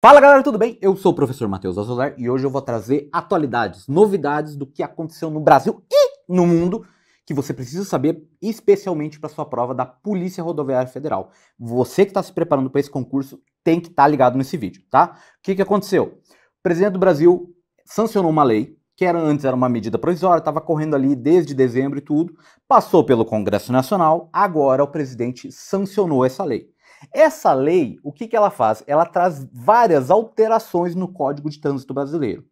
Fala galera, tudo bem? Eu sou o professor Matheus Azolar e hoje eu vou trazer atualidades, novidades do que aconteceu no Brasil e no mundo que você precisa saber, especialmente para sua prova da Polícia Rodoviária Federal. Você que está se preparando para esse concurso tem que estar tá ligado nesse vídeo, tá? O que, que aconteceu? O presidente do Brasil sancionou uma lei que era antes era uma medida provisória, estava correndo ali desde dezembro e tudo, passou pelo Congresso Nacional, agora o presidente sancionou essa lei. Essa lei, o que, que ela faz? Ela traz várias alterações no Código de Trânsito Brasileiro.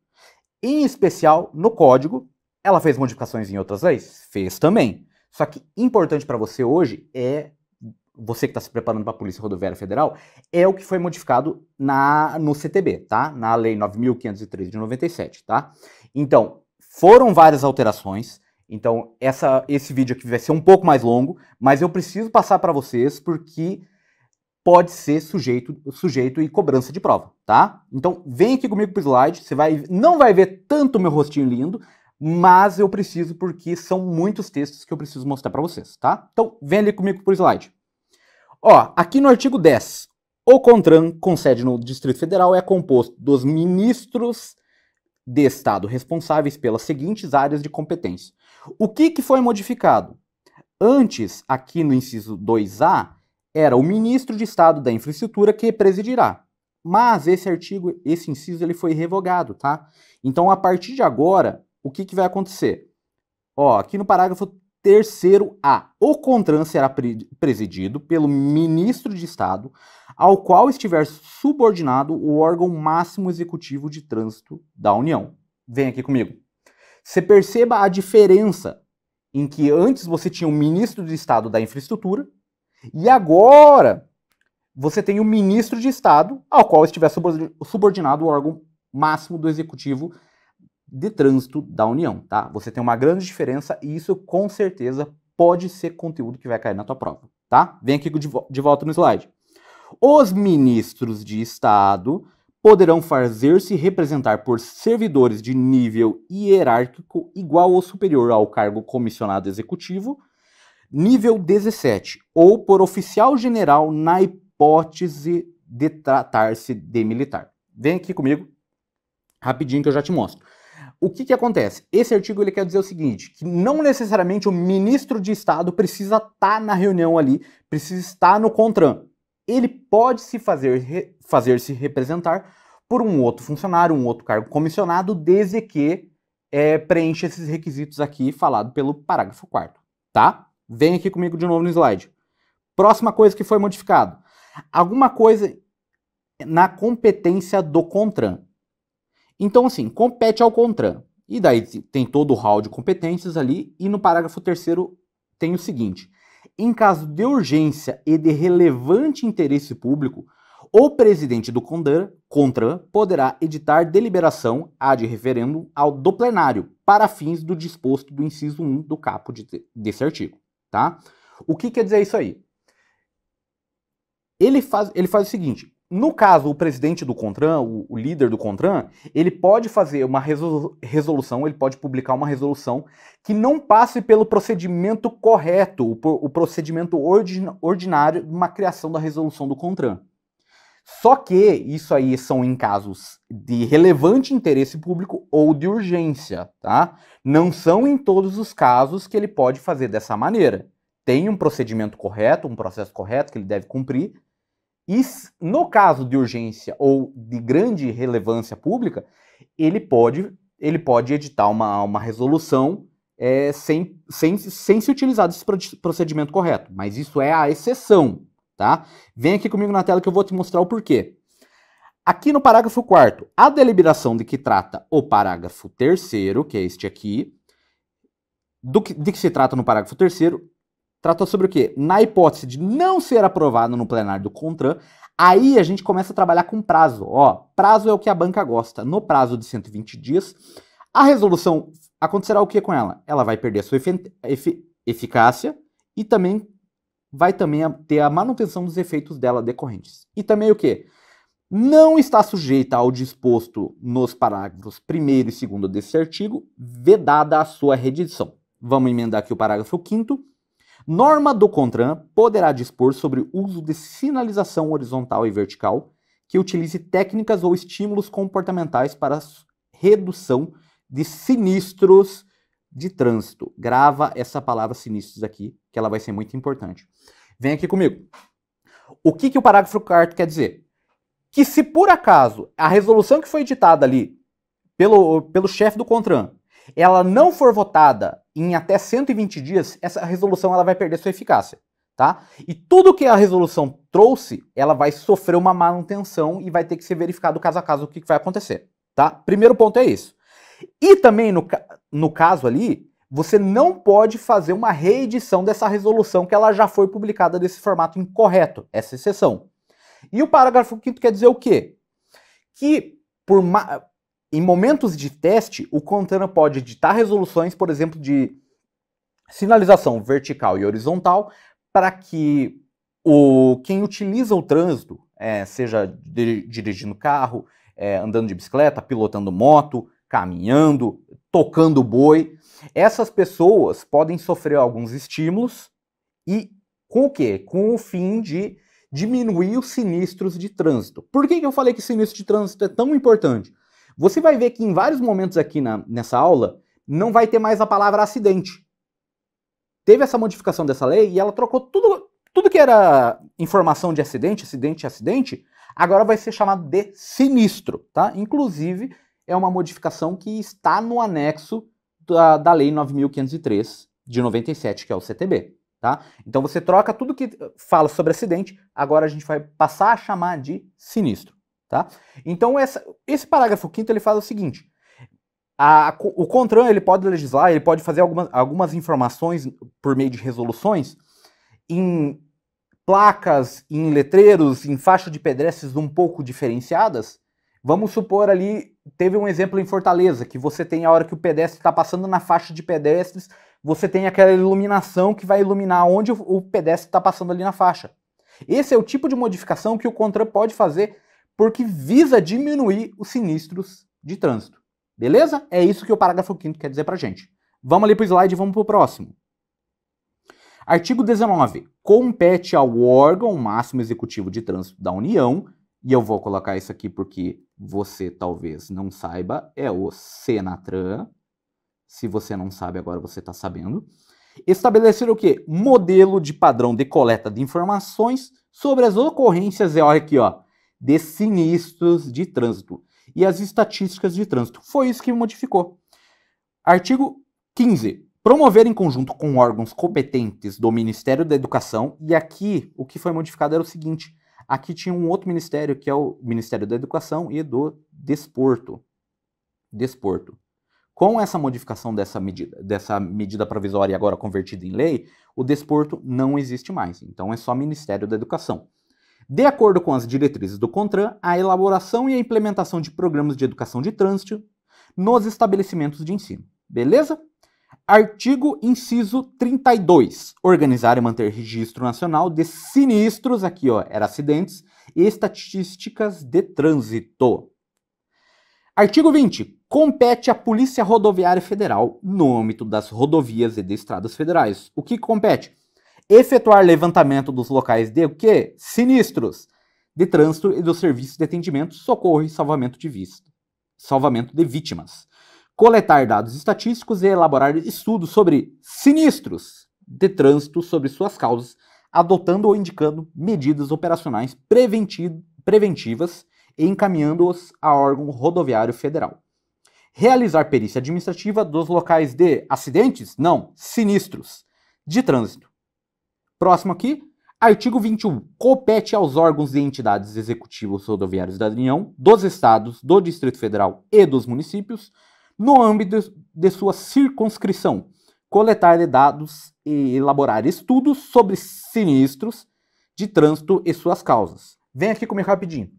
Em especial, no código, ela fez modificações em outras leis? Fez também. Só que importante para você hoje é você que está se preparando para a Polícia Rodoviária Federal, é o que foi modificado na, no CTB, tá? Na Lei 9.503 de 97, tá? Então, foram várias alterações. Então, essa, esse vídeo aqui vai ser um pouco mais longo, mas eu preciso passar para vocês porque pode ser sujeito, sujeito e cobrança de prova, tá? Então vem aqui comigo pro slide, você vai, não vai ver tanto meu rostinho lindo, mas eu preciso porque são muitos textos que eu preciso mostrar para vocês, tá? Então vem ali comigo pro slide. Ó, aqui no artigo 10, o CONTRAN, com sede no Distrito Federal, é composto dos ministros de Estado responsáveis pelas seguintes áreas de competência. O que, que foi modificado? Antes, aqui no inciso 2A, era o ministro de Estado da Infraestrutura que presidirá. Mas esse artigo, esse inciso, ele foi revogado, tá? Então, a partir de agora, o que, que vai acontecer? Ó, aqui no parágrafo terceiro A, o CONTRAN será presidido pelo ministro de Estado, ao qual estiver subordinado o órgão máximo executivo de trânsito da União. Vem aqui comigo. Você perceba a diferença em que antes você tinha o um ministro de Estado da Infraestrutura e agora você tem o ministro de Estado, ao qual estiver subordinado o órgão máximo do executivo de trânsito da União, tá? Você tem uma grande diferença e isso com certeza pode ser conteúdo que vai cair na tua prova, tá? Vem aqui de volta no slide. Os ministros de Estado poderão fazer-se representar por servidores de nível hierárquico igual ou superior ao cargo comissionado executivo Nível 17, ou por oficial general na hipótese de tratar-se de militar. Vem aqui comigo, rapidinho que eu já te mostro. O que, que acontece? Esse artigo ele quer dizer o seguinte, que não necessariamente o ministro de Estado precisa estar tá na reunião ali, precisa estar no CONTRAN. Ele pode se fazer, re, fazer se representar por um outro funcionário, um outro cargo comissionado, desde que é, preencha esses requisitos aqui falado pelo parágrafo 4 tá? Vem aqui comigo de novo no slide. Próxima coisa que foi modificado. Alguma coisa na competência do CONTRAN. Então, assim, compete ao CONTRAN. E daí tem todo o hall de competências ali, e no parágrafo terceiro tem o seguinte: em caso de urgência e de relevante interesse público, o presidente do CONDAN, CONTRAN poderá editar deliberação a de referendo ao do plenário, para fins do disposto do inciso 1 do capo de, desse artigo tá? O que quer dizer isso aí? Ele faz, ele faz o seguinte, no caso, o presidente do CONTRAN, o, o líder do CONTRAN, ele pode fazer uma resolução, ele pode publicar uma resolução que não passe pelo procedimento correto, o, o procedimento ordin, ordinário de uma criação da resolução do CONTRAN. Só que isso aí são em casos de relevante interesse público ou de urgência, tá? Não são em todos os casos que ele pode fazer dessa maneira. Tem um procedimento correto, um processo correto que ele deve cumprir. E no caso de urgência ou de grande relevância pública, ele pode, ele pode editar uma, uma resolução é, sem, sem, sem se utilizar desse procedimento correto. Mas isso é a exceção tá? Vem aqui comigo na tela que eu vou te mostrar o porquê. Aqui no parágrafo 4 a deliberação de que trata o parágrafo 3 que é este aqui, do que, de que se trata no parágrafo 3 tratou sobre o quê? Na hipótese de não ser aprovado no plenário do CONTRAN, aí a gente começa a trabalhar com prazo. Ó, prazo é o que a banca gosta. No prazo de 120 dias, a resolução acontecerá o que com ela? Ela vai perder a sua eficácia e também vai também ter a manutenção dos efeitos dela decorrentes. E também o que? Não está sujeita ao disposto nos parágrafos 1 e 2 desse artigo, vedada a sua redição. Vamos emendar aqui o parágrafo 5 Norma do CONTRAN poderá dispor sobre o uso de sinalização horizontal e vertical que utilize técnicas ou estímulos comportamentais para redução de sinistros de trânsito. Grava essa palavra sinistros aqui, que ela vai ser muito importante. Vem aqui comigo. O que, que o parágrafo quarto quer dizer? Que se por acaso a resolução que foi editada ali pelo, pelo chefe do CONTRAN, ela não for votada em até 120 dias, essa resolução ela vai perder sua eficácia, tá? E tudo que a resolução trouxe, ela vai sofrer uma manutenção e vai ter que ser verificado caso a caso o que vai acontecer, tá? Primeiro ponto é isso. E também, no, no caso ali, você não pode fazer uma reedição dessa resolução que ela já foi publicada desse formato incorreto, essa exceção. E o parágrafo 5 quer dizer o quê? Que por em momentos de teste, o contador pode editar resoluções, por exemplo, de sinalização vertical e horizontal, para que o quem utiliza o trânsito, é, seja dirigindo carro, é, andando de bicicleta, pilotando moto, caminhando, tocando boi. Essas pessoas podem sofrer alguns estímulos e com o quê? Com o fim de diminuir os sinistros de trânsito. Por que, que eu falei que sinistro de trânsito é tão importante? Você vai ver que em vários momentos aqui na, nessa aula não vai ter mais a palavra acidente. Teve essa modificação dessa lei e ela trocou tudo, tudo que era informação de acidente, acidente, acidente, agora vai ser chamado de sinistro, tá? Inclusive, é uma modificação que está no anexo da, da Lei 9.503 de 97, que é o CTB. Tá? Então você troca tudo que eh, fala sobre acidente, agora a gente vai passar a chamar de sinistro. Tá? Então essa, esse parágrafo quinto ele faz o seguinte, a, o CONTRAN ele pode legislar, ele pode fazer algumas, algumas informações por meio de resoluções em placas, em letreiros, em faixa de pedestres um pouco diferenciadas, Vamos supor ali, teve um exemplo em Fortaleza, que você tem a hora que o pedestre está passando na faixa de pedestres, você tem aquela iluminação que vai iluminar onde o pedestre está passando ali na faixa. Esse é o tipo de modificação que o CONTRAN pode fazer porque visa diminuir os sinistros de trânsito. Beleza? É isso que o parágrafo 5 quer dizer para gente. Vamos ali para o slide e vamos para o próximo. Artigo 19. Compete ao órgão máximo executivo de trânsito da União, e eu vou colocar isso aqui porque você talvez não saiba é o Senatran. Se você não sabe, agora você está sabendo. Estabelecer o quê? Modelo de padrão de coleta de informações sobre as ocorrências, é, olha aqui, ó, de sinistros de trânsito e as estatísticas de trânsito. Foi isso que modificou. Artigo 15. Promover em conjunto com órgãos competentes do Ministério da Educação, e aqui o que foi modificado era o seguinte: Aqui tinha um outro ministério, que é o Ministério da Educação e do Desporto. Desporto. Com essa modificação dessa medida, dessa medida provisória agora convertida em lei, o desporto não existe mais. Então é só Ministério da Educação. De acordo com as diretrizes do CONTRAN, a elaboração e a implementação de programas de educação de trânsito nos estabelecimentos de ensino. Beleza? Artigo inciso 32. Organizar e manter registro nacional de sinistros, aqui ó, era acidentes, e estatísticas de trânsito. Artigo 20. Compete à Polícia Rodoviária Federal, no âmbito das rodovias e de estradas federais. O que compete? Efetuar levantamento dos locais de o quê? Sinistros de trânsito e dos serviços de atendimento, socorro e salvamento de, vista, salvamento de vítimas coletar dados estatísticos e elaborar estudos sobre sinistros de trânsito sobre suas causas, adotando ou indicando medidas operacionais preventivas e encaminhando-os a órgão rodoviário federal. Realizar perícia administrativa dos locais de acidentes, não, sinistros, de trânsito. Próximo aqui, Artigo 21. Compete aos órgãos e entidades executivos rodoviários da União, dos estados, do Distrito Federal e dos municípios no âmbito de sua circunscrição, coletar dados e elaborar estudos sobre sinistros de trânsito e suas causas. Vem aqui comigo rapidinho.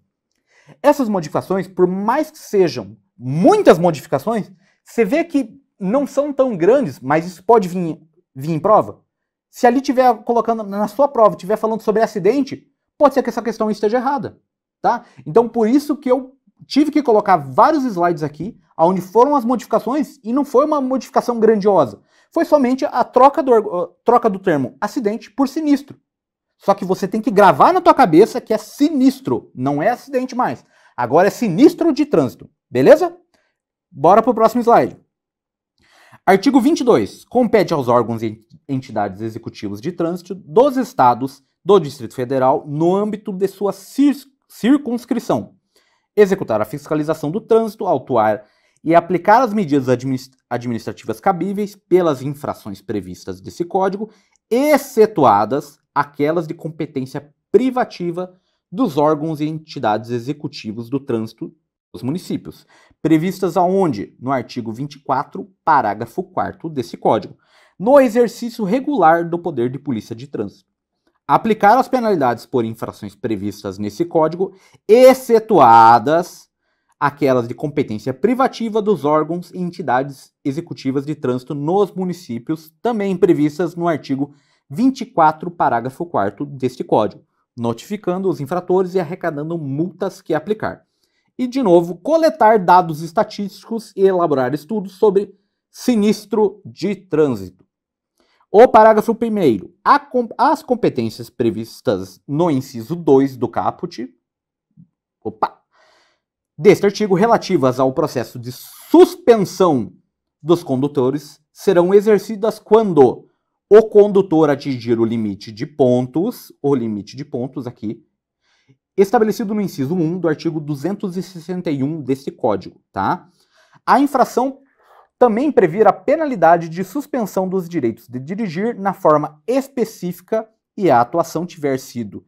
Essas modificações, por mais que sejam muitas modificações, você vê que não são tão grandes, mas isso pode vir, vir em prova. Se ali tiver colocando na sua prova, tiver falando sobre acidente, pode ser que essa questão esteja errada, tá? Então por isso que eu tive que colocar vários slides aqui onde foram as modificações e não foi uma modificação grandiosa. Foi somente a troca do, eh, troca do termo acidente por sinistro. Só que você tem que gravar na tua cabeça que é sinistro, não é acidente mais. Agora é sinistro de trânsito, beleza? Bora para o próximo slide. Artigo 22. Compete aos órgãos e entidades executivos de trânsito dos estados do Distrito Federal no âmbito de sua circunscrição executar a fiscalização do trânsito, autuar e aplicar as medidas administrativas cabíveis pelas infrações previstas desse código, excetuadas aquelas de competência privativa dos órgãos e entidades executivos do trânsito dos municípios, previstas aonde? No artigo 24, parágrafo 4 desse código, no exercício regular do poder de polícia de trânsito. Aplicar as penalidades por infrações previstas nesse código, excetuadas aquelas de competência privativa dos órgãos e entidades executivas de trânsito nos municípios, também previstas no artigo 24, parágrafo 4 deste código, notificando os infratores e arrecadando multas que aplicar. E, de novo, coletar dados estatísticos e elaborar estudos sobre sinistro de trânsito. O parágrafo 1. As competências previstas no inciso 2 do caput. Opa! deste artigo relativas ao processo de suspensão dos condutores serão exercidas quando o condutor atingir o limite de pontos, o limite de pontos aqui, estabelecido no inciso 1 do artigo 261 deste código, tá? A infração também previra a penalidade de suspensão dos direitos de dirigir na forma específica e a atuação tiver sido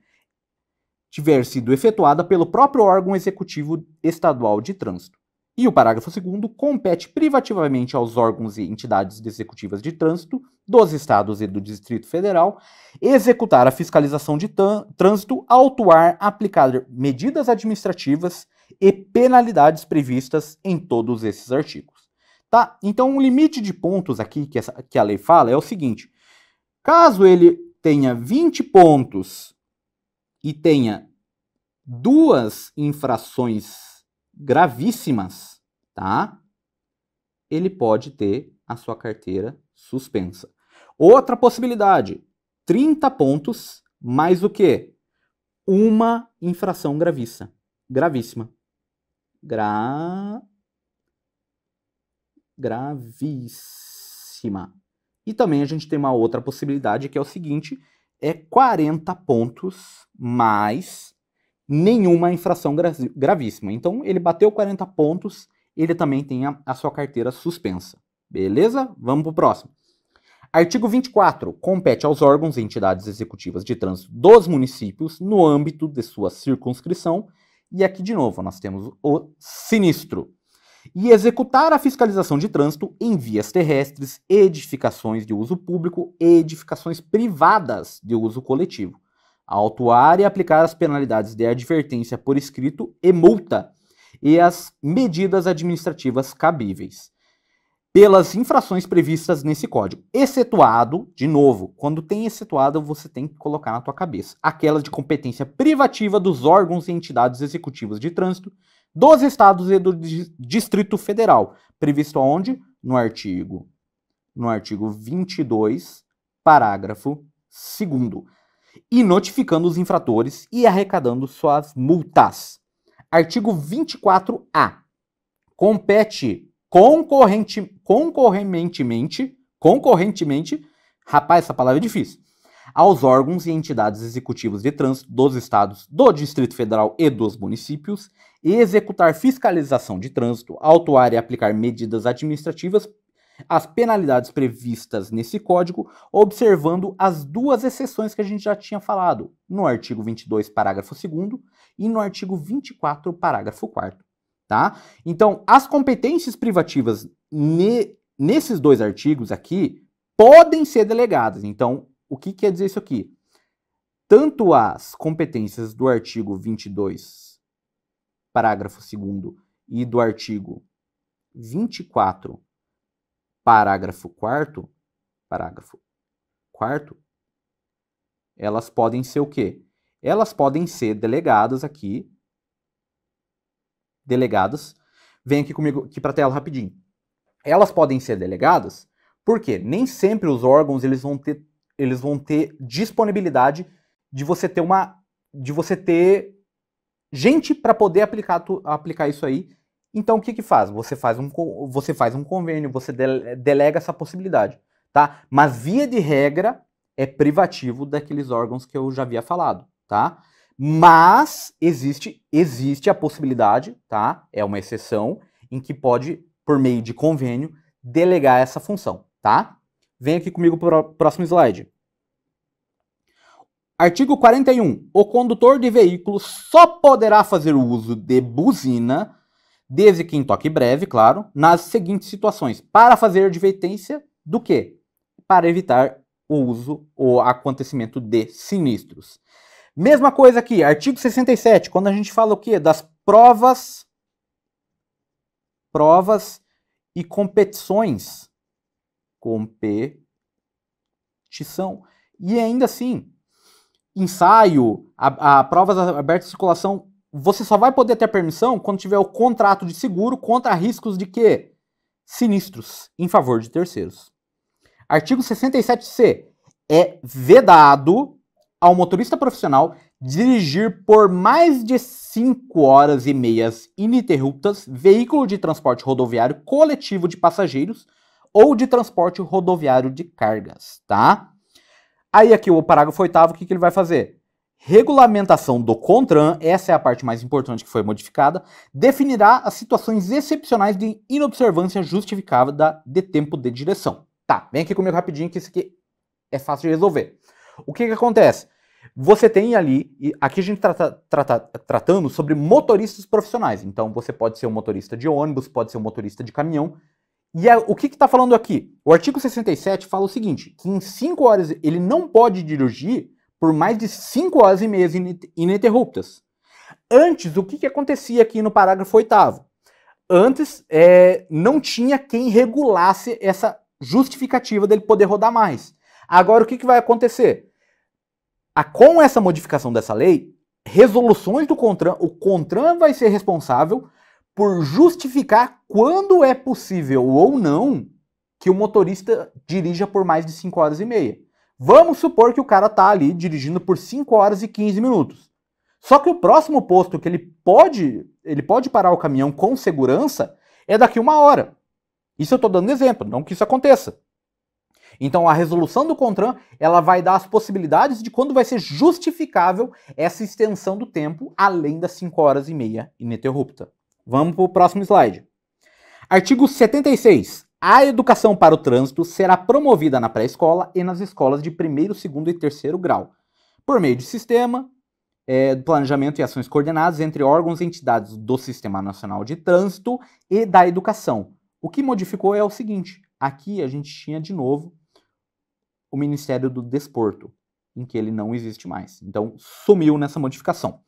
tiver sido efetuada pelo próprio órgão executivo estadual de trânsito. E o parágrafo 2 compete privativamente aos órgãos e entidades executivas de trânsito dos estados e do Distrito Federal executar a fiscalização de trânsito, autuar, aplicar medidas administrativas e penalidades previstas em todos esses artigos. Tá? Então, o limite de pontos aqui que, essa, que a lei fala é o seguinte: caso ele tenha 20 pontos e tenha duas infrações gravíssimas, tá? Ele pode ter a sua carteira suspensa. Outra possibilidade, 30 pontos mais o quê? Uma infração gravíssima. Gravíssima. Gra... Gravíssima. E também a gente tem uma outra possibilidade que é o seguinte, é 40 pontos mais nenhuma infração gra gravíssima. Então, ele bateu 40 pontos, ele também tem a, a sua carteira suspensa. Beleza? Vamos para o próximo. Artigo 24. Compete aos órgãos e entidades executivas de trânsito dos municípios no âmbito de sua circunscrição. E aqui, de novo, nós temos o sinistro e executar a fiscalização de trânsito em vias terrestres, edificações de uso público e edificações privadas de uso coletivo, autuar e aplicar as penalidades de advertência por escrito e multa e as medidas administrativas cabíveis pelas infrações previstas nesse código, excetuado, de novo, quando tem excetuado, você tem que colocar na tua cabeça, aquela de competência privativa dos órgãos e entidades executivas de trânsito dos estados e do Distrito Federal, previsto aonde? No artigo no artigo 22, parágrafo 2 e notificando os infratores e arrecadando suas multas. Artigo 24A. Compete concorrente, concorrentemente, concorrentemente, rapaz, essa palavra é difícil aos órgãos e entidades executivos de trânsito dos estados, do Distrito Federal e dos municípios, e executar fiscalização de trânsito, autuar e aplicar medidas administrativas as penalidades previstas nesse código, observando as duas exceções que a gente já tinha falado, no artigo 22, parágrafo 2 e no artigo 24, parágrafo 4 tá? Então, as competências privativas ne, nesses dois artigos aqui podem ser delegadas. Então, o que quer dizer isso aqui? Tanto as competências do artigo 22, parágrafo 2 e do artigo 24, parágrafo 4 parágrafo 4 elas podem ser o quê? Elas podem ser delegadas aqui delegadas. Vem aqui comigo, aqui para a tela rapidinho. Elas podem ser delegadas, porque nem sempre os órgãos eles vão ter eles vão ter disponibilidade de você ter uma de você ter gente para poder aplicar, tu, aplicar isso aí. Então o que que faz? Você faz um você faz um convênio, você delega essa possibilidade, tá? Mas via de regra é privativo daqueles órgãos que eu já havia falado, tá? Mas existe existe a possibilidade, tá? É uma exceção em que pode por meio de convênio delegar essa função, tá? Vem aqui comigo para o próximo slide. Artigo 41. O condutor de veículo só poderá fazer uso de buzina, desde que em toque breve, claro, nas seguintes situações: para fazer advertência do quê? Para evitar o uso ou acontecimento de sinistros. Mesma coisa aqui, artigo 67, quando a gente fala o quê? Das provas provas e competições competição. E ainda assim, ensaio, a, a provas abertas de circulação, você só vai poder ter permissão quando tiver o contrato de seguro contra riscos de quê? Sinistros em favor de terceiros. Artigo 67C. É vedado ao motorista profissional dirigir por mais de 5 horas e meias ininterruptas veículo de transporte rodoviário coletivo de passageiros ou de transporte rodoviário de cargas, tá? Aí aqui o parágrafo oitavo, o que, que ele vai fazer? Regulamentação do CONTRAN, essa é a parte mais importante que foi modificada, definirá as situações excepcionais de inobservância justificada de tempo de direção. Tá, vem aqui comigo rapidinho que isso aqui é fácil de resolver. O que, que acontece? Você tem ali, e aqui a gente está tratando sobre motoristas profissionais. Então você pode ser um motorista de ônibus, pode ser um motorista de caminhão, e a, o que está falando aqui? O artigo 67 fala o seguinte: que em 5 horas ele não pode dirigir por mais de 5 horas e meia ininterruptas. Antes, o que, que acontecia aqui no parágrafo 8? Antes, é, não tinha quem regulasse essa justificativa dele poder rodar mais. Agora, o que, que vai acontecer? A, com essa modificação dessa lei, resoluções do CONTRAN, o CONTRAN vai ser responsável por justificar quando é possível ou não que o motorista dirija por mais de 5 horas e meia. Vamos supor que o cara está ali dirigindo por 5 horas e 15 minutos. Só que o próximo posto que ele pode, ele pode parar o caminhão com segurança é daqui uma hora. Isso eu estou dando exemplo, não que isso aconteça. Então a resolução do CONTRAN, ela vai dar as possibilidades de quando vai ser justificável essa extensão do tempo além das 5 horas e meia ininterrupta. Vamos para o próximo slide. Artigo 76. A educação para o trânsito será promovida na pré-escola e nas escolas de primeiro, segundo e terceiro grau, por meio de sistema, é, planejamento e ações coordenadas entre órgãos e entidades do Sistema Nacional de Trânsito e da Educação. O que modificou é o seguinte: aqui a gente tinha de novo o Ministério do Desporto, em que ele não existe mais. Então, sumiu nessa modificação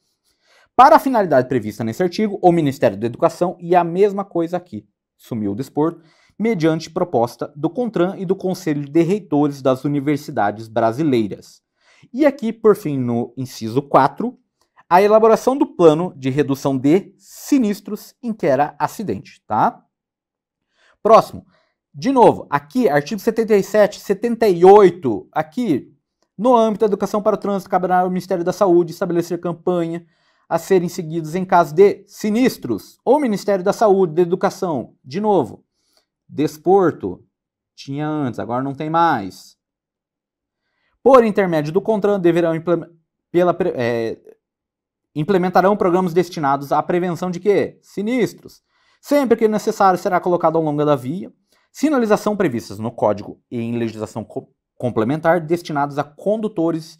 para a finalidade prevista nesse artigo, o Ministério da Educação, e a mesma coisa aqui, sumiu o desporto mediante proposta do CONTRAN e do Conselho de Reitores das Universidades Brasileiras. E aqui, por fim, no inciso 4, a elaboração do plano de redução de sinistros em que era acidente, tá? Próximo. De novo, aqui, artigo 77, 78, aqui, no âmbito da educação para o trânsito, caberá ao Ministério da Saúde estabelecer campanha a serem seguidos em caso de sinistros. O Ministério da Saúde, da Educação, de novo. Desporto, tinha antes, agora não tem mais. Por intermédio do CONTRAN, deverão implementar pela, é, implementarão programas destinados à prevenção de quê? Sinistros. Sempre que necessário será colocado ao longo da via sinalização previstas no código e em legislação co complementar destinados a condutores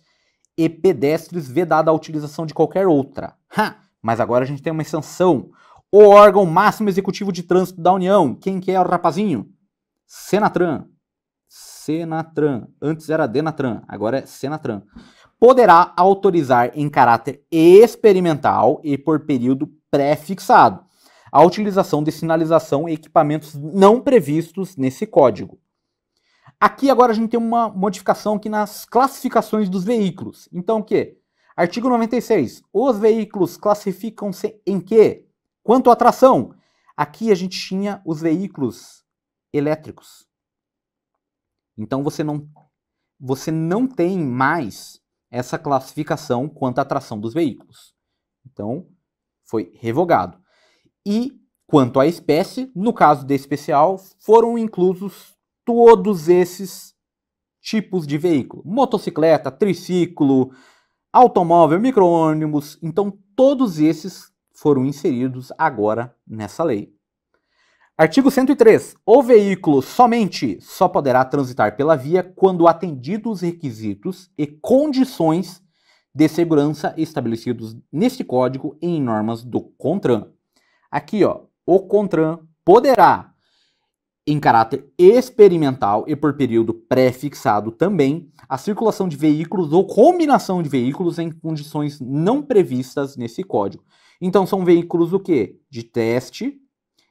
e pedestres vedada a utilização de qualquer outra. Ha! Mas agora a gente tem uma exceção. O órgão máximo executivo de trânsito da União. Quem que é o rapazinho? Senatran. Senatran. Antes era Denatran, agora é Senatran. Poderá autorizar em caráter experimental e por período pré-fixado a utilização de sinalização e equipamentos não previstos nesse código. Aqui agora a gente tem uma modificação aqui nas classificações dos veículos. Então o que? Artigo 96. Os veículos classificam-se em quê? Quanto à tração? Aqui a gente tinha os veículos elétricos. Então você não você não tem mais essa classificação quanto à tração dos veículos. Então, foi revogado. E quanto à espécie, no caso desse especial, foram inclusos todos esses tipos de veículo: motocicleta, triciclo, automóvel, micro-ônibus. Então, todos esses foram inseridos agora nessa lei. Artigo 103. O veículo somente só poderá transitar pela via quando atendidos os requisitos e condições de segurança estabelecidos neste código e em normas do CONTRAN. Aqui, ó, o CONTRAN poderá em caráter experimental e por período pré-fixado também a circulação de veículos ou combinação de veículos em condições não previstas nesse código. Então são veículos o quê? De teste,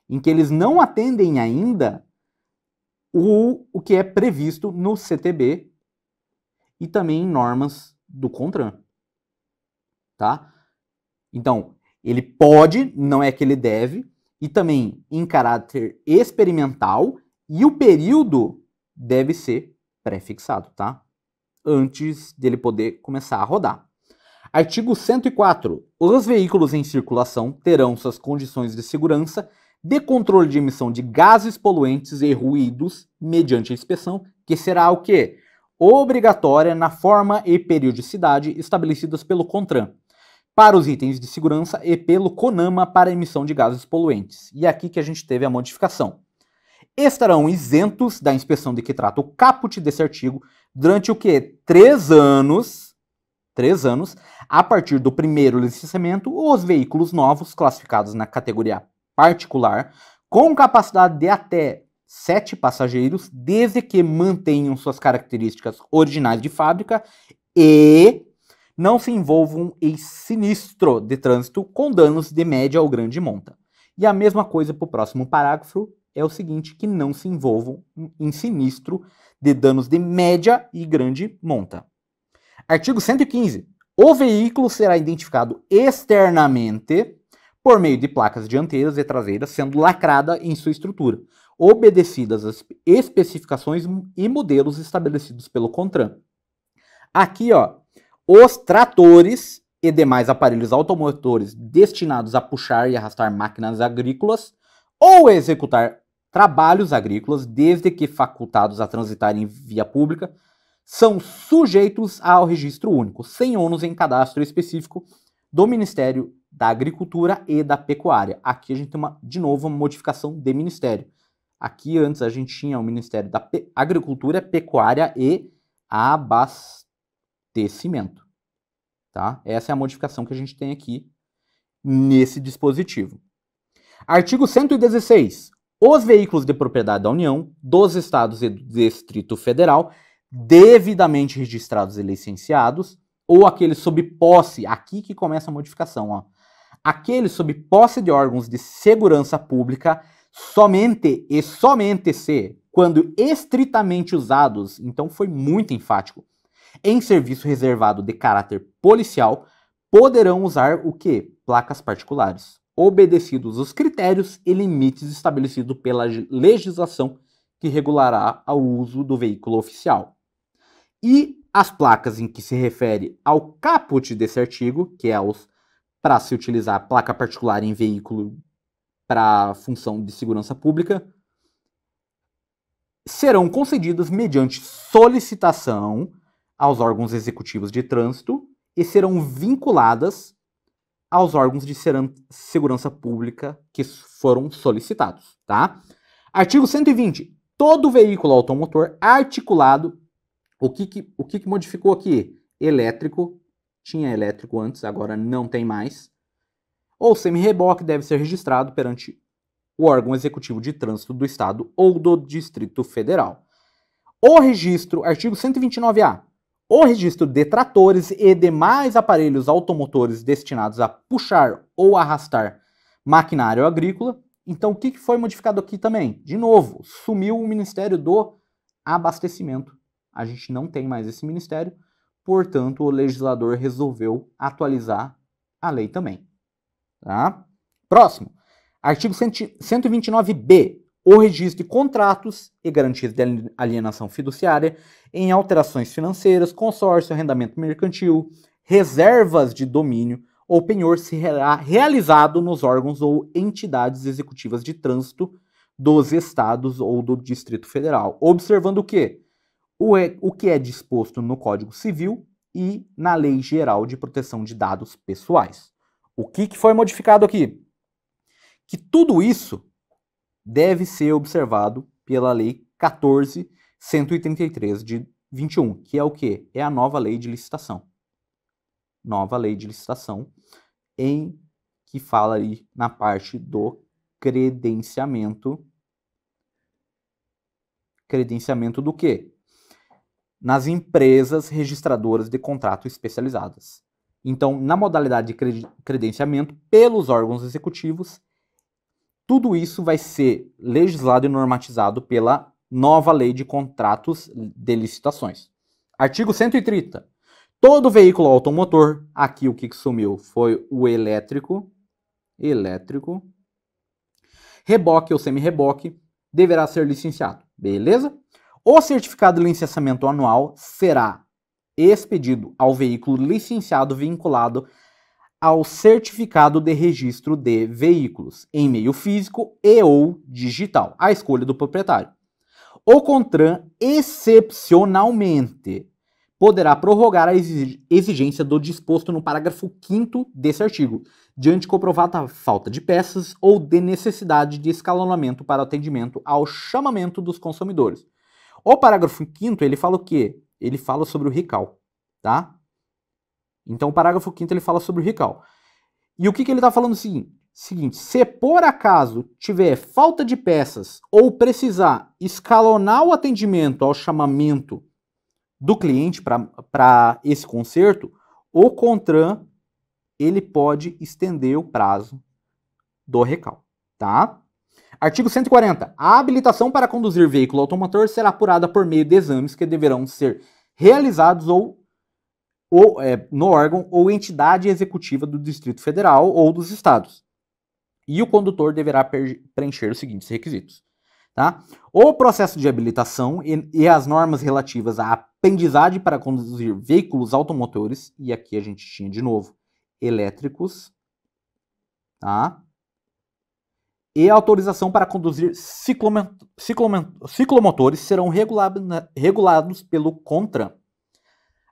em que eles não atendem ainda o, o que é previsto no CTB e também em normas do CONTRAN. Tá? Então, ele pode, não é que ele deve, e também em caráter experimental, e o período deve ser prefixado, tá? Antes dele poder começar a rodar. Artigo 104. Os veículos em circulação terão suas condições de segurança de controle de emissão de gases poluentes e ruídos mediante a inspeção, que será o quê? Obrigatória na forma e periodicidade estabelecidas pelo CONTRAN para os itens de segurança e pelo CONAMA para emissão de gases poluentes. E é aqui que a gente teve a modificação. Estarão isentos da inspeção de que trata o caput desse artigo durante o que? Três anos, três anos, a partir do primeiro licenciamento, os veículos novos classificados na categoria particular, com capacidade de até sete passageiros, desde que mantenham suas características originais de fábrica e não se envolvam em sinistro de trânsito com danos de média ou grande monta. E a mesma coisa para o próximo parágrafo é o seguinte, que não se envolvam em sinistro de danos de média e grande monta. Artigo 115. O veículo será identificado externamente por meio de placas dianteiras e traseiras sendo lacrada em sua estrutura, obedecidas às especificações e modelos estabelecidos pelo CONTRAN. Aqui, ó, os tratores e demais aparelhos automotores destinados a puxar e arrastar máquinas agrícolas ou executar trabalhos agrícolas, desde que facultados a transitar em via pública, são sujeitos ao registro único, sem ônus em cadastro específico do Ministério da Agricultura e da Pecuária. Aqui a gente tem, uma, de novo, uma modificação de ministério. Aqui antes a gente tinha o Ministério da Pe Agricultura, Pecuária e Abastecimento tecimento. Tá? Essa é a modificação que a gente tem aqui nesse dispositivo. Artigo 116. Os veículos de propriedade da União, dos Estados e do Distrito Federal, devidamente registrados e licenciados, ou aqueles sob posse, aqui que começa a modificação, ó. Aqueles sob posse de órgãos de segurança pública, somente e somente se, quando estritamente usados, então foi muito enfático, em serviço reservado de caráter policial poderão usar o que? Placas particulares, obedecidos os critérios e limites estabelecidos pela legislação que regulará o uso do veículo oficial. E as placas em que se refere ao caput desse artigo, que é os para se utilizar placa particular em veículo para função de segurança pública, serão concedidas mediante solicitação aos órgãos executivos de trânsito e serão vinculadas aos órgãos de segurança pública que foram solicitados, tá? Artigo 120. Todo veículo automotor articulado, o que, que o que, que modificou aqui? Elétrico, tinha elétrico antes, agora não tem mais. Ou semi-reboque deve ser registrado perante o órgão executivo de trânsito do Estado ou do Distrito Federal. O registro, artigo 129-A, o registro de tratores e demais aparelhos automotores destinados a puxar ou arrastar maquinário agrícola. Então, o que foi modificado aqui também? De novo, sumiu o Ministério do Abastecimento. A gente não tem mais esse ministério, portanto, o legislador resolveu atualizar a lei também. Tá? Próximo. Artigo 129b o registro de contratos e garantias de alienação fiduciária em alterações financeiras, consórcio, arrendamento mercantil, reservas de domínio ou penhor será realizado nos órgãos ou entidades executivas de trânsito dos estados ou do Distrito Federal, observando o que? O, é, o que é disposto no Código Civil e na Lei Geral de Proteção de Dados Pessoais. O que, que foi modificado aqui? Que tudo isso deve ser observado pela Lei 14133 de 21, que é o que? É a nova lei de licitação. Nova lei de licitação, em que fala aí na parte do credenciamento. Credenciamento do quê? Nas empresas registradoras de contrato especializadas. Então, na modalidade de credenciamento, pelos órgãos executivos, tudo isso vai ser legislado e normatizado pela nova lei de contratos de licitações. Artigo 130. Todo veículo automotor, aqui o que sumiu foi o elétrico, elétrico, reboque ou semi-reboque, deverá ser licenciado, beleza? O certificado de licenciamento anual será expedido ao veículo licenciado vinculado ao certificado de registro de veículos em meio físico e ou digital, à escolha do proprietário. O CONTRAN excepcionalmente poderá prorrogar a exigência do disposto no parágrafo 5 desse artigo, diante comprovada falta de peças ou de necessidade de escalonamento para atendimento ao chamamento dos consumidores. O parágrafo 5 ele fala o quê? Ele fala sobre o recall, tá? Então o parágrafo 5 ele fala sobre o recall. E o que, que ele está falando é o seguinte, seguinte, se por acaso tiver falta de peças ou precisar escalonar o atendimento ao chamamento do cliente para esse conserto, o CONTRAN ele pode estender o prazo do recal, tá? Artigo 140. A habilitação para conduzir veículo automotor será apurada por meio de exames que deverão ser realizados ou ou é, no órgão ou entidade executiva do Distrito Federal ou dos estados. E o condutor deverá preencher os seguintes requisitos. Tá? O processo de habilitação e, e, as normas relativas à aprendizagem para conduzir veículos automotores, e aqui a gente tinha de novo elétricos, tá? e autorização para conduzir ciclomotores serão regulados pelo CONTRAN.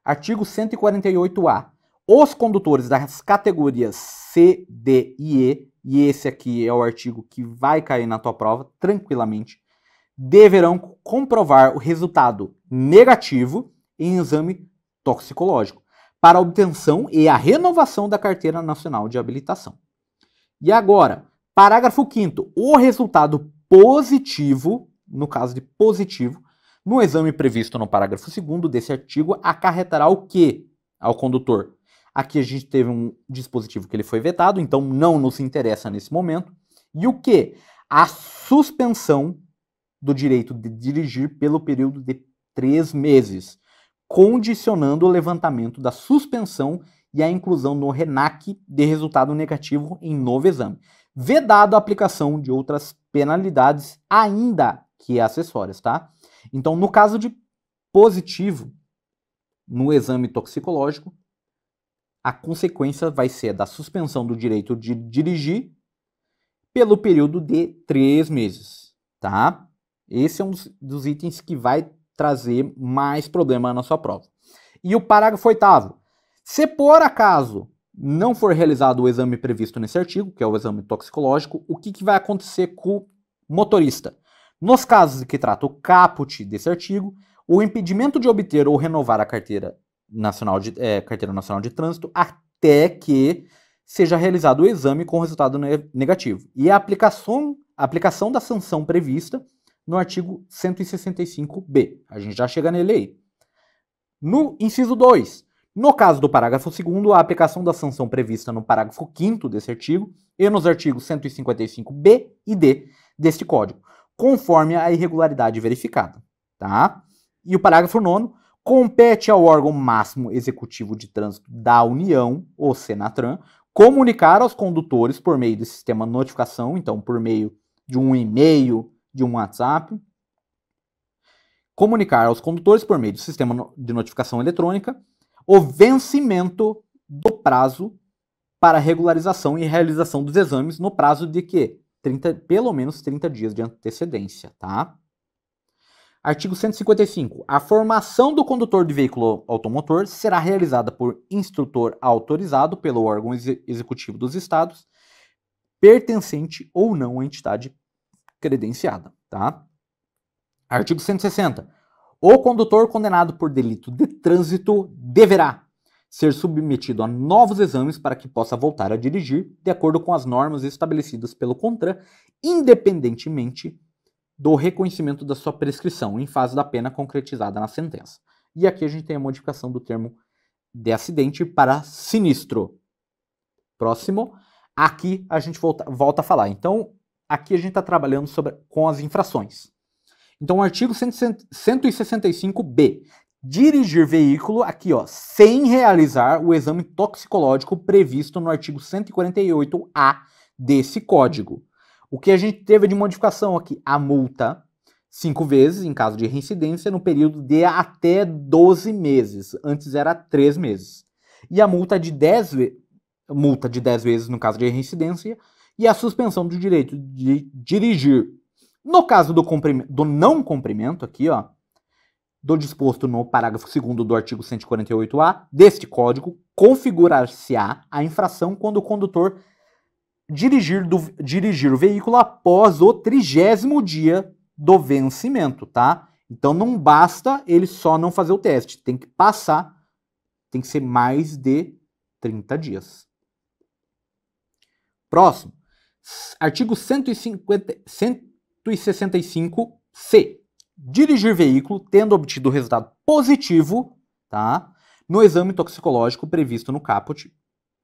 Artigo 148-A. Os condutores das categorias C, D e E, e esse aqui é o artigo que vai cair na tua prova tranquilamente, deverão comprovar o resultado negativo em exame toxicológico para obtenção e a renovação da Carteira Nacional de Habilitação. E agora, parágrafo 5 o resultado positivo, no caso de positivo, no exame previsto no parágrafo 2 desse artigo, acarretará o que ao condutor? Aqui a gente teve um dispositivo que ele foi vetado, então não nos interessa nesse momento. E o que? A suspensão do direito de dirigir pelo período de três meses, condicionando o levantamento da suspensão e a inclusão no RENAC de resultado negativo em novo exame, vedado a aplicação de outras penalidades, ainda que acessórias, tá? Então, no caso de positivo no exame toxicológico, a consequência vai ser da suspensão do direito de dirigir pelo período de três meses, tá? Esse é um dos itens que vai trazer mais problema na sua prova. E o parágrafo oitavo. Se por acaso não for realizado o exame previsto nesse artigo, que é o exame toxicológico, o que, que vai acontecer com o motorista? Nos casos que trata o caput desse artigo, o impedimento de obter ou renovar a carteira nacional de, é, carteira nacional de trânsito até que seja realizado o exame com resultado negativo e a aplicação, a aplicação da sanção prevista no artigo 165b. A gente já chega nele aí. No inciso 2, no caso do parágrafo 2, a aplicação da sanção prevista no parágrafo 5 desse artigo e nos artigos 155b e d deste código conforme a irregularidade verificada. Tá? E o parágrafo 9 compete ao órgão máximo executivo de trânsito da União, o Senatran, comunicar aos condutores por meio do sistema de notificação, então por meio de um e-mail, de um WhatsApp, comunicar aos condutores por meio do sistema de notificação eletrônica o vencimento do prazo para regularização e realização dos exames no prazo de que 30, pelo menos 30 dias de antecedência, tá? Artigo 155. A formação do condutor de veículo automotor será realizada por instrutor autorizado pelo órgão executivo dos estados, pertencente ou não à entidade credenciada, tá? Artigo 160. O condutor condenado por delito de trânsito deverá, ser submetido a novos exames para que possa voltar a dirigir, de acordo com as normas estabelecidas pelo CONTRAN, independentemente do reconhecimento da sua prescrição, em fase da pena concretizada na sentença. E aqui a gente tem a modificação do termo de acidente para sinistro. Próximo. Aqui a gente volta, volta a falar. Então, aqui a gente está trabalhando sobre, com as infrações. Então, o artigo 165b dirigir veículo, aqui ó, sem realizar o exame toxicológico previsto no artigo 148-A desse código. O que a gente teve de modificação aqui? A multa, cinco vezes em caso de reincidência, no período de até 12 meses. Antes era três meses. E a multa de 10 multa de 10 vezes no caso de reincidência e a suspensão do direito de dirigir. No caso do, do não cumprimento aqui, ó, do disposto no parágrafo 2 do artigo 148-A deste Código, configurar-se-á a infração quando o condutor dirigir, do, dirigir o veículo após o trigésimo dia do vencimento, tá? Então não basta ele só não fazer o teste, tem que passar, tem que ser mais de 30 dias. Próximo, artigo 150, 165-C dirigir veículo tendo obtido resultado positivo, tá? No exame toxicológico previsto no caput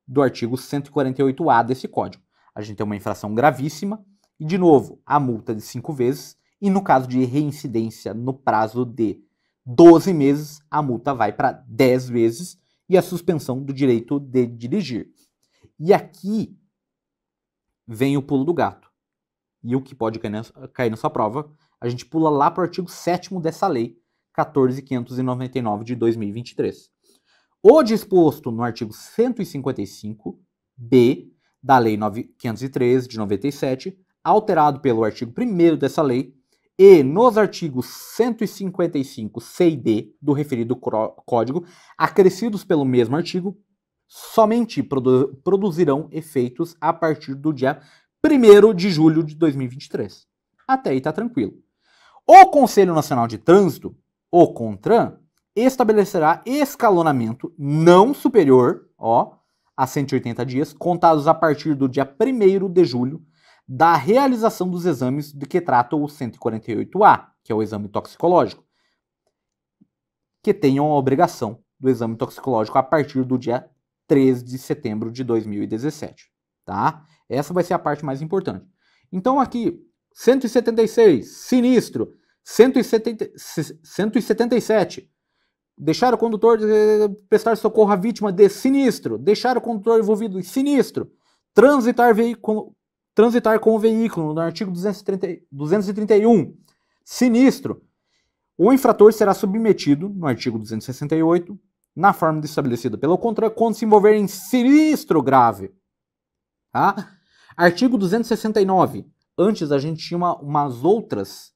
do artigo 148-A desse código. A gente tem uma infração gravíssima e de novo, a multa de cinco vezes e no caso de reincidência no prazo de 12 meses, a multa vai para 10 vezes e a suspensão do direito de dirigir. E aqui vem o pulo do gato. E o que pode cair cair na sua prova a gente pula lá para o artigo 7 dessa lei 14.599 de 2023. O disposto no artigo 155b da Lei 513 de 97, alterado pelo artigo 1 dessa lei, e nos artigos 155 c e d do referido código, acrescidos pelo mesmo artigo, somente produ produzirão efeitos a partir do dia 1 de julho de 2023. Até aí tá tranquilo. O Conselho Nacional de Trânsito, o CONTRAN, estabelecerá escalonamento não superior ó, a 180 dias, contados a partir do dia 1 de julho, da realização dos exames de que trata o 148A, que é o exame toxicológico, que tenham a obrigação do exame toxicológico a partir do dia 3 de setembro de 2017. Tá? Essa vai ser a parte mais importante. Então, aqui, 176, sinistro. 170, 177, deixar o condutor prestar socorro à vítima de sinistro, deixar o condutor envolvido em sinistro, transitar, veículo, transitar com o veículo, no artigo 231, sinistro. O infrator será submetido, no artigo 268, na forma estabelecida pelo contra, quando se envolver em sinistro grave. Tá? Artigo 269. Antes a gente tinha uma, umas outras,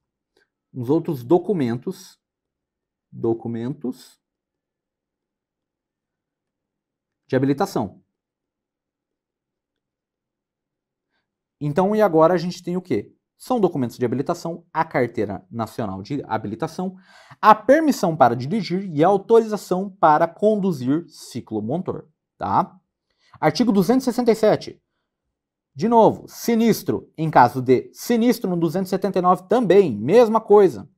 uns outros documentos, documentos de habilitação. Então, e agora a gente tem o quê? São documentos de habilitação, a Carteira Nacional de Habilitação, a permissão para dirigir e a autorização para conduzir ciclomotor, tá? Artigo 267. De novo, sinistro, em caso de sinistro no 279 também, mesma coisa.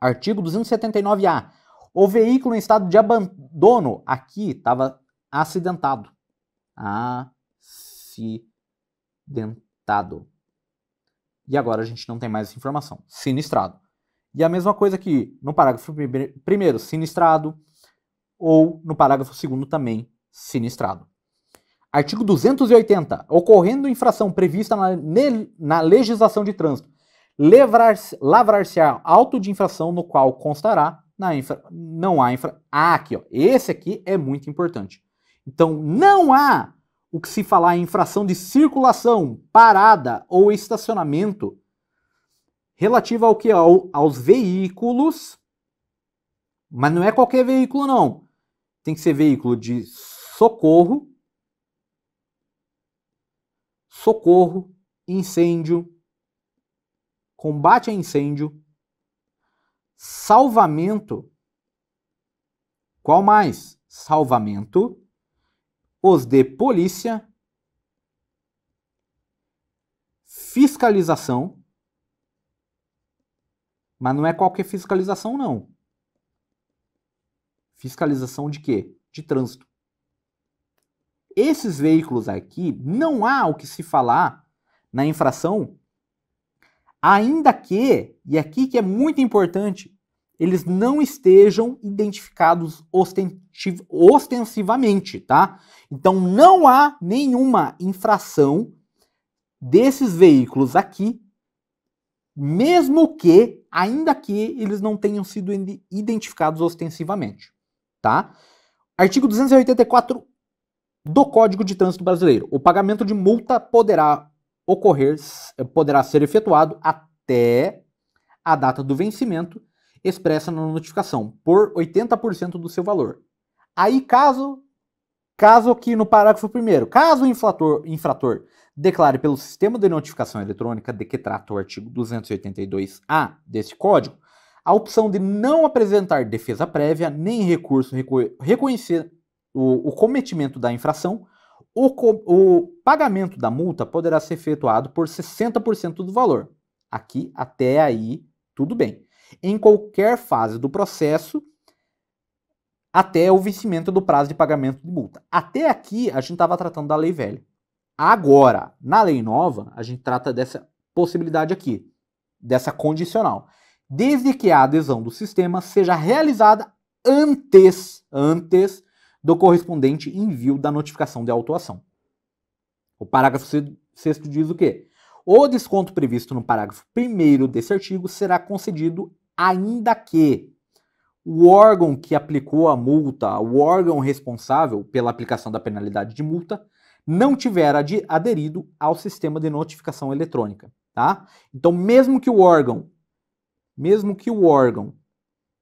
Artigo 279A. O veículo em estado de abandono, aqui estava acidentado. Acidentado. E agora a gente não tem mais essa informação. Sinistrado. E a mesma coisa aqui no parágrafo primeiro, sinistrado, ou no parágrafo segundo também, sinistrado. Artigo 280. Ocorrendo infração prevista na, na legislação de trânsito, lavrar-se-á auto de infração no qual constará na infra, não há infra. Ah, aqui, ó. Esse aqui é muito importante. Então, não há o que se falar em infração de circulação, parada ou estacionamento relativa ao que ao, aos veículos, mas não é qualquer veículo não. Tem que ser veículo de socorro socorro, incêndio, combate a incêndio, salvamento. Qual mais? Salvamento, os de polícia, fiscalização. Mas não é qualquer fiscalização, não. Fiscalização de quê? De trânsito. Esses veículos aqui, não há o que se falar na infração, ainda que, e aqui que é muito importante, eles não estejam identificados ostensivamente, tá? Então não há nenhuma infração desses veículos aqui, mesmo que, ainda que eles não tenham sido identificados ostensivamente, tá? Artigo 284 do Código de Trânsito Brasileiro. O pagamento de multa poderá ocorrer, eh, poderá ser efetuado até a data do vencimento expressa na notificação, por 80% do seu valor. Aí, caso caso que no parágrafo primeiro, caso o infrator declare pelo sistema de notificação eletrônica de que trata o artigo 282-A deste código, a opção de não apresentar defesa prévia nem recurso reconhecer, o, o cometimento da infração, o, o pagamento da multa poderá ser efetuado por 60% do valor. Aqui, até aí, tudo bem. Em qualquer fase do processo, até o vencimento do prazo de pagamento de multa. Até aqui, a gente estava tratando da lei velha. Agora, na lei nova, a gente trata dessa possibilidade aqui, dessa condicional. Desde que a adesão do sistema seja realizada antes, antes do correspondente envio da notificação de autuação. O parágrafo 6 diz o quê? O desconto previsto no parágrafo 1 desse artigo será concedido ainda que o órgão que aplicou a multa, o órgão responsável pela aplicação da penalidade de multa, não tiver aderido ao sistema de notificação eletrônica, tá? Então, mesmo que o órgão, mesmo que o órgão,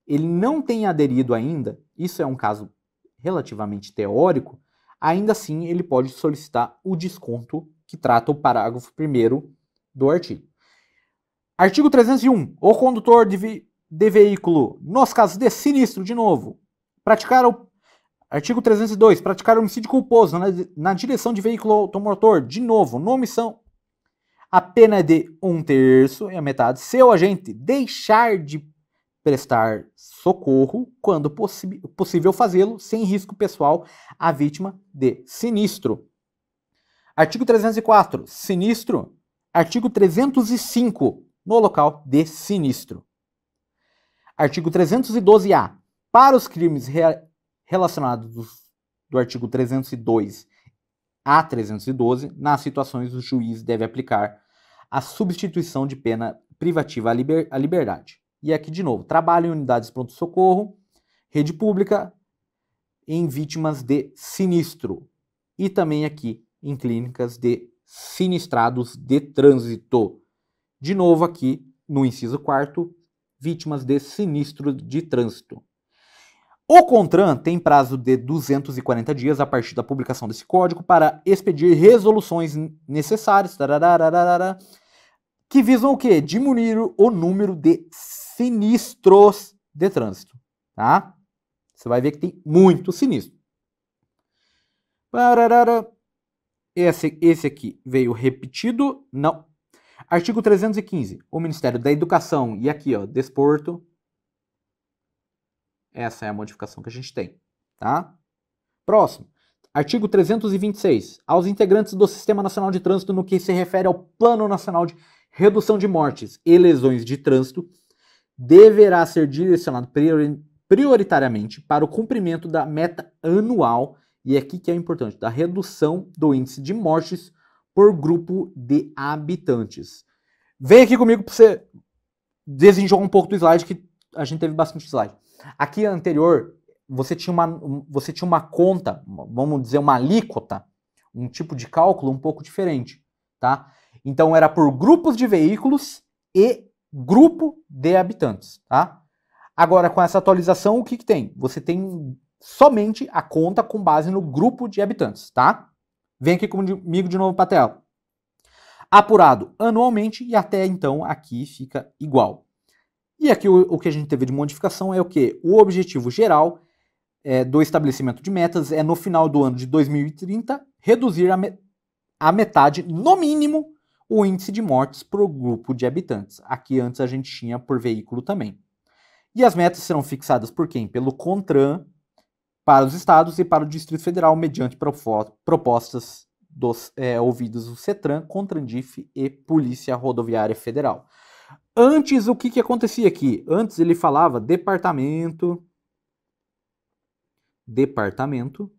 ele não tenha aderido ainda, isso é um caso relativamente teórico, ainda assim ele pode solicitar o desconto que trata o parágrafo 1 do artigo. Artigo 301. O condutor de, de veículo, nos casos de sinistro, de novo, praticar o. Artigo 302. Praticar homicídio culposo na, na direção de veículo automotor, de novo, no omissão. A pena é de um terço e é a metade. Se o agente deixar de prestar socorro, quando possível fazê-lo, sem risco pessoal à vítima de sinistro. Artigo 304, sinistro. Artigo 305, no local de sinistro. Artigo 312-A. Para os crimes re relacionados do, do artigo 302 a 312, nas situações o juiz deve aplicar a substituição de pena privativa à, liber à liberdade. E aqui de novo, trabalho em unidades de pronto-socorro, rede pública, em vítimas de sinistro e também aqui em clínicas de sinistrados de trânsito. De novo aqui no inciso 4, vítimas de sinistro de trânsito. O CONTRAN tem prazo de 240 dias a partir da publicação desse código para expedir resoluções necessárias que visam o quê? Diminuir o número de sinistros de trânsito, tá? Você vai ver que tem muito sinistro. Esse, esse aqui veio repetido? Não. Artigo 315. O Ministério da Educação. E aqui, ó, desporto. Essa é a modificação que a gente tem, tá? Próximo. Artigo 326. Aos integrantes do Sistema Nacional de Trânsito no que se refere ao Plano Nacional de Redução de Mortes e Lesões de Trânsito, deverá ser direcionado prioritariamente para o cumprimento da meta anual, e é aqui que é importante, da redução do índice de mortes por grupo de habitantes. Vem aqui comigo para você desenjoar um pouco do slide, que a gente teve bastante slide. Aqui anterior, você tinha uma, você tinha uma conta, vamos dizer, uma alíquota, um tipo de cálculo um pouco diferente, tá? Então era por grupos de veículos e grupo de habitantes, tá? Agora, com essa atualização, o que, que tem? Você tem somente a conta com base no grupo de habitantes, tá? Vem aqui comigo de novo para a tela. Apurado anualmente e até então aqui fica igual. E aqui o, o que a gente teve de modificação é o que? O objetivo geral é, do estabelecimento de metas é no final do ano de 2030 reduzir a, me a metade, no mínimo, o índice de mortes por grupo de habitantes. Aqui antes a gente tinha por veículo também. E as metas serão fixadas por quem? Pelo CONTRAN para os estados e para o Distrito Federal, mediante propostas dos é, ouvidos do CETRAN, CONTRANDIF e Polícia Rodoviária Federal. Antes, o que, que acontecia aqui? Antes ele falava departamento, departamento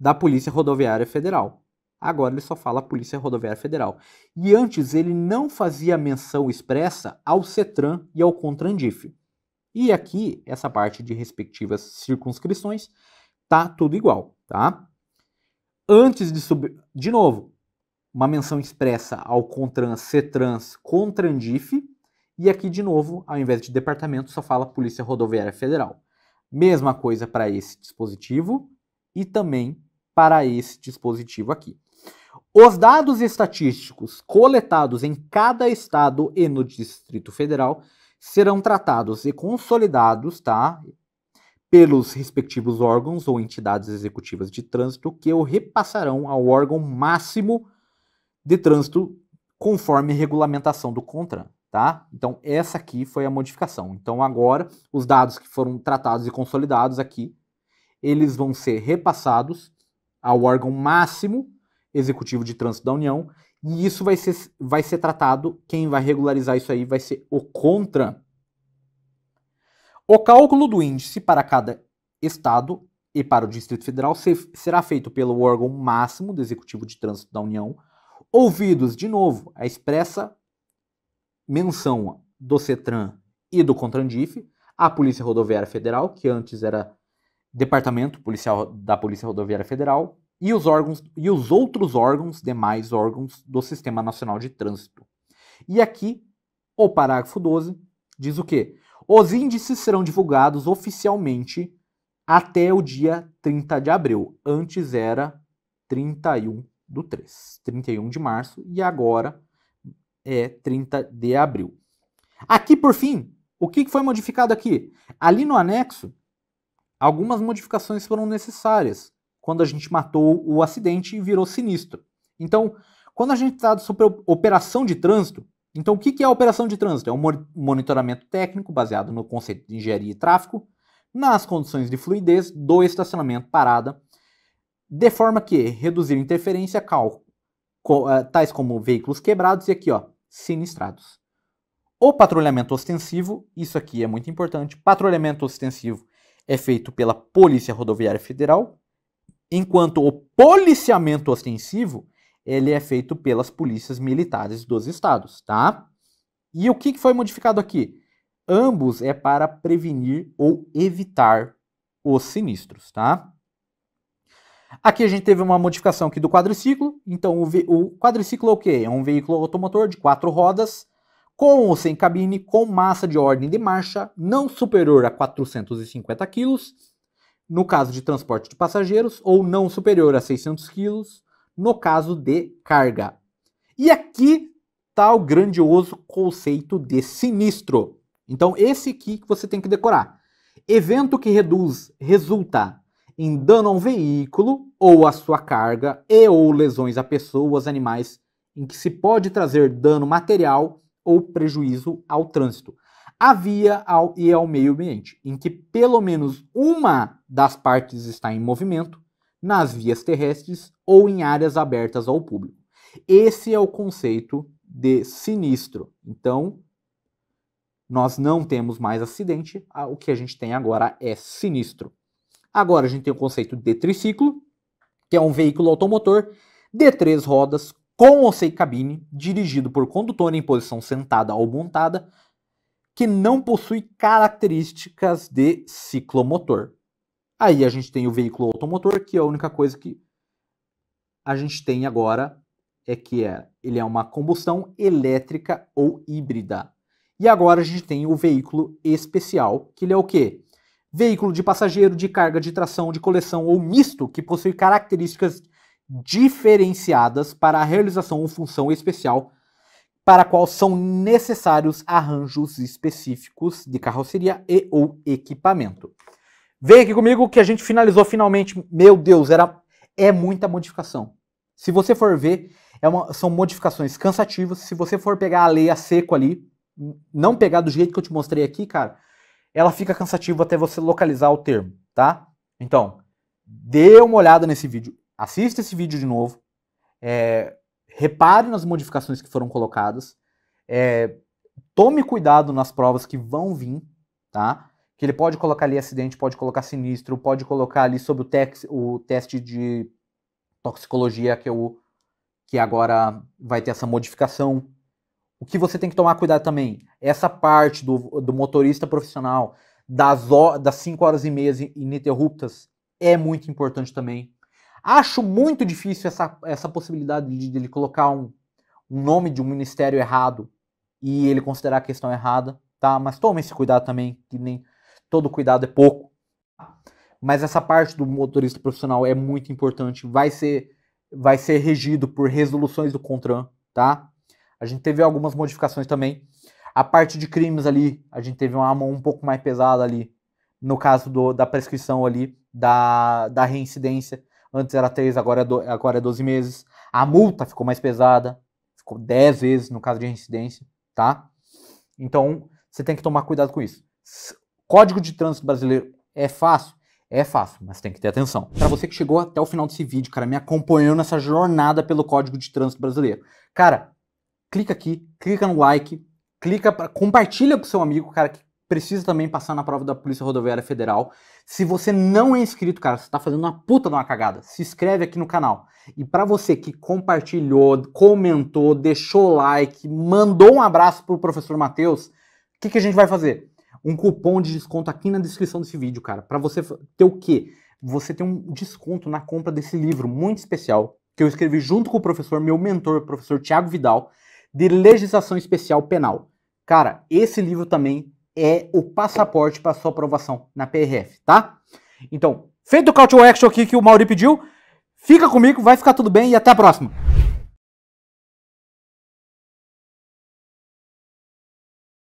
da Polícia Rodoviária Federal. Agora ele só fala Polícia Rodoviária Federal. E antes ele não fazia menção expressa ao CETRAN e ao CONTRANDIF. E aqui, essa parte de respectivas circunscrições, tá tudo igual, tá? Antes de subir. De novo, uma menção expressa ao CONTRAN, CETRAN, CONTRANDIF. E aqui, de novo, ao invés de departamento, só fala Polícia Rodoviária Federal. Mesma coisa para esse dispositivo e também para esse dispositivo aqui. Os dados estatísticos coletados em cada estado e no Distrito Federal serão tratados e consolidados, tá? Pelos respectivos órgãos ou entidades executivas de trânsito que o repassarão ao órgão máximo de trânsito conforme regulamentação do CONTRAN, tá? Então essa aqui foi a modificação. Então agora os dados que foram tratados e consolidados aqui, eles vão ser repassados ao órgão máximo Executivo de Trânsito da União, e isso vai ser, vai ser tratado, quem vai regularizar isso aí vai ser o CONTRAN. O cálculo do índice para cada estado e para o Distrito Federal será feito pelo órgão máximo do Executivo de Trânsito da União, ouvidos, de novo, a expressa menção do CETRAN e do CONTRANDIF, a Polícia Rodoviária Federal, que antes era Departamento Policial da Polícia Rodoviária Federal, e os, órgãos, e os outros órgãos, demais órgãos do Sistema Nacional de Trânsito. E aqui, o parágrafo 12 diz o quê? Os índices serão divulgados oficialmente até o dia 30 de abril. Antes era 31 do 3, 31 de março e agora é 30 de abril. Aqui, por fim, o que foi modificado aqui? Ali no anexo, algumas modificações foram necessárias quando a gente matou o acidente e virou sinistro. Então, quando a gente está sobre operação de trânsito, então o que é a operação de trânsito? É um monitoramento técnico baseado no conceito de engenharia e tráfego, nas condições de fluidez do estacionamento parada, de forma que reduzir interferência, cálculo, eh, tais como veículos quebrados e aqui, ó, sinistrados. O patrulhamento ostensivo, isso aqui é muito importante. Patrulhamento ostensivo é feito pela Polícia Rodoviária Federal, enquanto o policiamento ostensivo ele é feito pelas polícias militares dos estados, tá? E o que foi modificado aqui? Ambos é para prevenir ou evitar os sinistros, tá? Aqui a gente teve uma modificação aqui do quadriciclo. Então o, o quadriciclo é o quê? É um veículo automotor de quatro rodas, com ou sem cabine, com massa de ordem de marcha não superior a 450 quilos, no caso de transporte de passageiros, ou não superior a 600 quilos, no caso de carga. E aqui está o grandioso conceito de sinistro. Então, esse aqui que você tem que decorar. Evento que reduz, resulta em dano a um veículo ou a sua carga e ou lesões a pessoas, animais, em que se pode trazer dano material ou prejuízo ao trânsito, à via ao, e ao meio ambiente, em que pelo menos uma das partes está em movimento, nas vias terrestres ou em áreas abertas ao público. Esse é o conceito de sinistro. Então, nós não temos mais acidente, o que a gente tem agora é sinistro. Agora a gente tem o conceito de triciclo, que é um veículo automotor de três rodas com ou sem cabine, dirigido por condutor em posição sentada ou montada, que não possui características de ciclomotor. Aí a gente tem o veículo automotor, que é a única coisa que a gente tem agora é que é, ele é uma combustão elétrica ou híbrida. E agora a gente tem o veículo especial, que ele é o quê? Veículo de passageiro, de carga, de tração, de coleção ou misto, que possui características diferenciadas para a realização ou função especial, para a qual são necessários arranjos específicos de carroceria e ou equipamento. Vem aqui comigo que a gente finalizou finalmente. Meu Deus, era é muita modificação. Se você for ver, é uma, são modificações cansativas. Se você for pegar a lei a seco ali, não pegar do jeito que eu te mostrei aqui, cara, ela fica cansativa até você localizar o termo, tá? Então, dê uma olhada nesse vídeo, assista esse vídeo de novo, é, repare nas modificações que foram colocadas, é, tome cuidado nas provas que vão vir, tá? que ele pode colocar ali acidente, pode colocar sinistro, pode colocar ali sobre o, tex, o teste de toxicologia que, eu, é que agora vai ter essa modificação. O que você tem que tomar cuidado também, essa parte do, do motorista profissional, das, das 5 horas e meia ininterruptas, é muito importante também. Acho muito difícil essa, essa possibilidade de, de ele colocar um, um nome de um ministério errado e ele considerar a questão errada, tá? Mas tome esse cuidado também, que nem todo cuidado é pouco. Mas essa parte do motorista profissional é muito importante, vai ser vai ser regido por resoluções do CONTRAN, tá? A gente teve algumas modificações também. A parte de crimes ali, a gente teve uma mão um pouco mais pesada ali, no caso do, da prescrição ali, da, da reincidência. Antes era 3, agora é, agora é 12 meses. A multa ficou mais pesada, ficou 10 vezes no caso de reincidência, tá? Então, você tem que tomar cuidado com isso. Código de trânsito brasileiro é fácil? É fácil, mas tem que ter atenção. Para você que chegou até o final desse vídeo, cara, me acompanhou nessa jornada pelo Código de Trânsito Brasileiro. Cara, clica aqui, clica no like, clica pra, compartilha com seu amigo, cara, que precisa também passar na prova da Polícia Rodoviária Federal. Se você não é inscrito, cara, você tá fazendo uma puta de uma cagada. Se inscreve aqui no canal. E para você que compartilhou, comentou, deixou like, mandou um abraço pro professor Matheus, o que, que a gente vai fazer? um cupom de desconto aqui na descrição desse vídeo, cara, para você ter o quê? Você tem um desconto na compra desse livro muito especial que eu escrevi junto com o professor, meu mentor, professor Tiago Vidal, de legislação especial penal. Cara, esse livro também é o passaporte para sua aprovação na PRF, tá? Então, feito o call to action aqui que o Mauri pediu, fica comigo, vai ficar tudo bem e até a próxima.